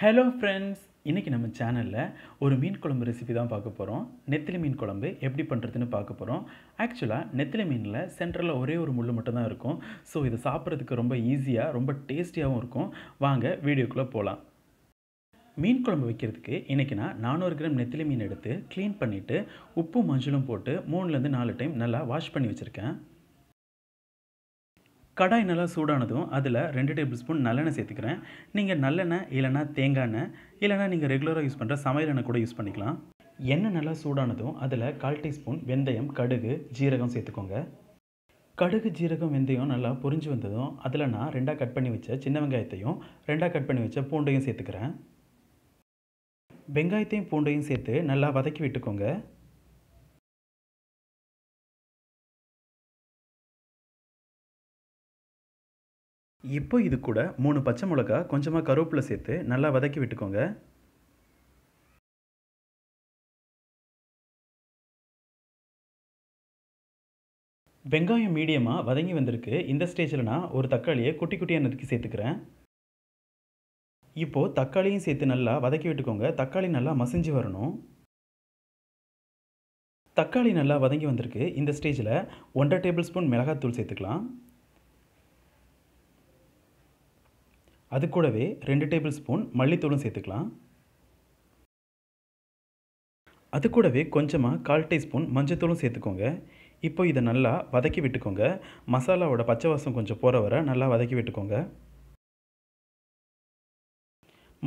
hello friends இன்றைக்கி நம்ம சேனலில் ஒரு மீன் குழம்பு ரெசிபி தான் பார்க்க போகிறோம் நெத்திலி மீன் குழம்பு எப்படி பண்ணுறதுன்னு பார்க்க போகிறோம் ஆக்சுவலாக நெத்திலி மீனில் சென்ட்ரலில் ஒரே ஒரு முள் மட்டும் இருக்கும் ஸோ இதை சாப்பிட்றதுக்கு ரொம்ப ஈஸியாக ரொம்ப டேஸ்டியாகவும் இருக்கும் வாங்க வீடியோக்குள்ளே போகலாம் மீன் குழம்பு வைக்கிறதுக்கு இன்றைக்கி நான் நானூறு கிராம் நெத்திலி மீன் எடுத்து க்ளீன் பண்ணிவிட்டு உப்பு மஞ்சளும் போட்டு மூணுலேருந்து நாலு டைம் நல்லா வாஷ் பண்ணி வச்சுருக்கேன் கடாய் நல்லா சூடானதும் அதில் ரெண்டு டேபிள் ஸ்பூன் நல்லெண்ணெய் சேர்த்துக்கிறேன் நீங்கள் நல்லெண்ணெய் இல்லைனா தேங்காய் எண்ணெய் இல்லைனா நீங்கள் ரெகுலராக யூஸ் பண்ணுற சமையல் எண்ணெய் கூட யூஸ் பண்ணிக்கலாம் எண்ணெய் நல்லா சூடானதும் அதில் கால் டீஸ்பூன் வெந்தயம் கடுகு ஜீரகம் சேர்த்துக்கோங்க கடுகு ஜீரகம் வெந்தயம் நல்லா பொரிஞ்சு வந்ததும் அதில் நான் ரெண்டாக கட் பண்ணி வச்ச சின்ன வெங்காயத்தையும் ரெண்டாக கட் பண்ணி வச்ச பூண்டையும் சேர்த்துக்கிறேன் வெங்காயத்தையும் பூண்டையும் சேர்த்து நல்லா வதக்கி விட்டுக்கோங்க இப்போ இது கூட மூணு பச்சை மிளகா கொஞ்சமாக கருவேப்பிலை சேர்த்து நல்லா வதக்கி விட்டுக்கோங்க வெங்காயம் மீடியமாக வதங்கி வந்திருக்கு இந்த ஸ்டேஜில் நான் ஒரு தக்காளியை குட்டி குட்டியாக நறுக்கி சேர்த்துக்கிறேன் இப்போது தக்காளியும் சேர்த்து நல்லா வதக்கி விட்டுக்கோங்க தக்காளி நல்லா மசிஞ்சு வரணும் தக்காளி நல்லா வதங்கி வந்திருக்கு இந்த ஸ்டேஜில் ஒன்றரை டேபிள் ஸ்பூன் மிளகாத்தூள் சேர்த்துக்கலாம் அது கூடவே ரெண்டு டேபிள் ஸ்பூன் மல்லித்தூளும் சேர்த்துக்கலாம் அது கூடவே கொஞ்சமாக கால் டீஸ்பூன் மஞ்சத்தூளும் சேர்த்துக்கோங்க இப்போ இதை நல்லா வதக்கி விட்டுக்கோங்க மசாலாவோட பச்சை வாசம் கொஞ்சம் போகிற வர நல்லா வதக்கி விட்டுக்கோங்க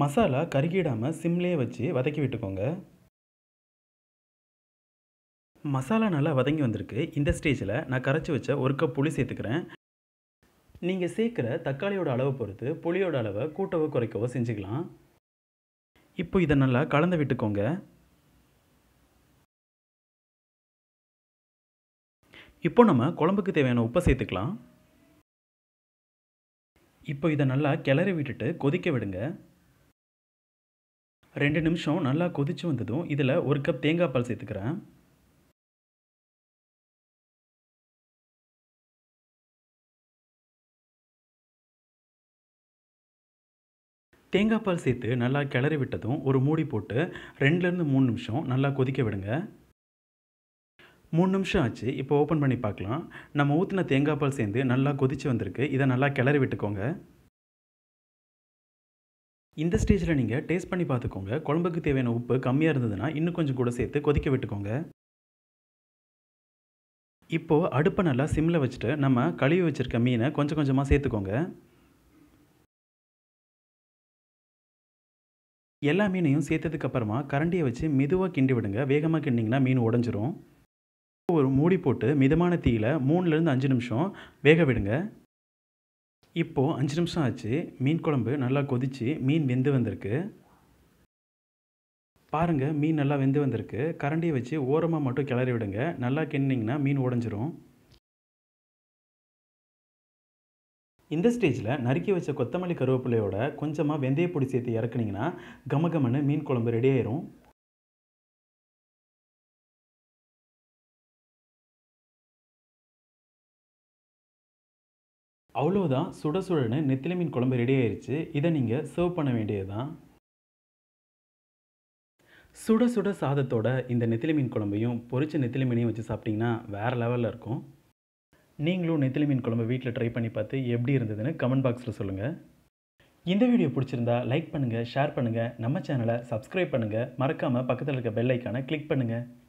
மசாலா கருகிடாமல் சிம்லேயே வச்சு வதக்கி விட்டுக்கோங்க மசாலா நல்லா வதங்கி வந்திருக்கு இந்த ஸ்டேஜில் நான் கரைச்சி வச்ச ஒரு கப் புளி சேர்த்துக்கிறேன் நீங்கள் சேர்க்குற தக்காளியோட அளவை பொறுத்து புளியோட அளவை கூட்டவோ குறைக்கவோ செஞ்சுக்கலாம் இப்போ இதை நல்லா கலந்து விட்டுக்கோங்க இப்போ நம்ம குழம்புக்கு தேவையான உப்பை சேர்த்துக்கலாம் இப்போ இதை நல்லா கிளறி விட்டுட்டு கொதிக்க விடுங்க ரெண்டு நிமிஷம் நல்லா கொதித்து வந்ததும் இதில் ஒரு கப் தேங்காய் பால் சேர்த்துக்கிறேன் தேங்காய் பால் சேர்த்து நல்லா கிளறி விட்டதும் ஒரு மூடி போட்டு ரெண்டுலேருந்து மூணு நிமிஷம் நல்லா கொதிக்க விடுங்க மூணு நிமிஷம் ஆச்சு இப்போ ஓப்பன் பண்ணி பார்க்கலாம் நம்ம ஊற்றின தேங்காய் பால் சேர்ந்து நல்லா கொதித்து வந்திருக்கு இதை நல்லா கிளறி விட்டுக்கோங்க இந்த ஸ்டேஜில் நீங்கள் டேஸ்ட் பண்ணி பார்த்துக்கோங்க குழம்புக்கு தேவையான உப்பு கம்மியாக இருந்ததுன்னா இன்னும் கொஞ்சம் கூட சேர்த்து கொதிக்க விட்டுக்கோங்க இப்போது அடுப்பை நல்லா சிம்மில் வச்சுட்டு நம்ம கழுவி வச்சுருக்க மீனை கொஞ்சம் கொஞ்சமாக சேர்த்துக்கோங்க எல்லா மீனையும் சேர்த்ததுக்கப்புறமா கரண்டியை வச்சு மெதுவாக கிண்டி விடுங்க வேகமாக கிண்டிங்கன்னா மீன் உடஞ்சிரும் ஒரு மூடி போட்டு மிதமான தீயில் மூணுலேருந்து அஞ்சு நிமிஷம் வேக விடுங்க இப்போது அஞ்சு நிமிஷம் ஆச்சு மீன் குழம்பு நல்லா கொதித்து மீன் வெந்து வந்திருக்கு பாருங்கள் மீன் நல்லா வெந்து வந்திருக்கு கரண்டியை வச்சு ஓரமாக மட்டும் கிளறி விடுங்க நல்லா கிண்டிங்கன்னா மீன் உடஞ்சிரும் இந்த ஸ்டேஜில் நறுக்கி வச்ச கொத்தமல்லி கருவேப்பிலையோட கொஞ்சமாக வெந்தயப்பொடி சேர்த்து இறக்குனிங்கன்னா கமகமனு மீன் குழம்பு ரெடி ஆயிரும் அவ்வளோதான் சுட சுடன்னு நெத்திலி மீன் குழம்பு ரெடி ஆயிடுச்சு இதை நீங்கள் சர்வ் பண்ண வேண்டியதுதான் சுட சுட சாதத்தோட இந்த நெத்திலை மீன் குழம்பையும் பொரிச்ச நெத்திலை மீனையும் வச்சு சாப்பிட்டிங்கன்னா வேறு லெவலில் இருக்கும் நீங்களும் நெத்திலி மீன் குழம்பு வீட்டில் ட்ரை பண்ணி பார்த்து எப்படி இருந்ததுன்னு கமெண்ட் பாக்ஸில் சொல்லுங்கள் இந்த வீடியோ பிடிச்சிருந்தா லைக் பண்ணுங்கள் ஷேர் பண்ணுங்கள் நம்ம சேனலை சப்ஸ்கிரைப் பண்ணுங்கள் மறக்காமல் பக்கத்தில் இருக்க பெல் ஐக்கானை கிளிக் பண்ணுங்கள்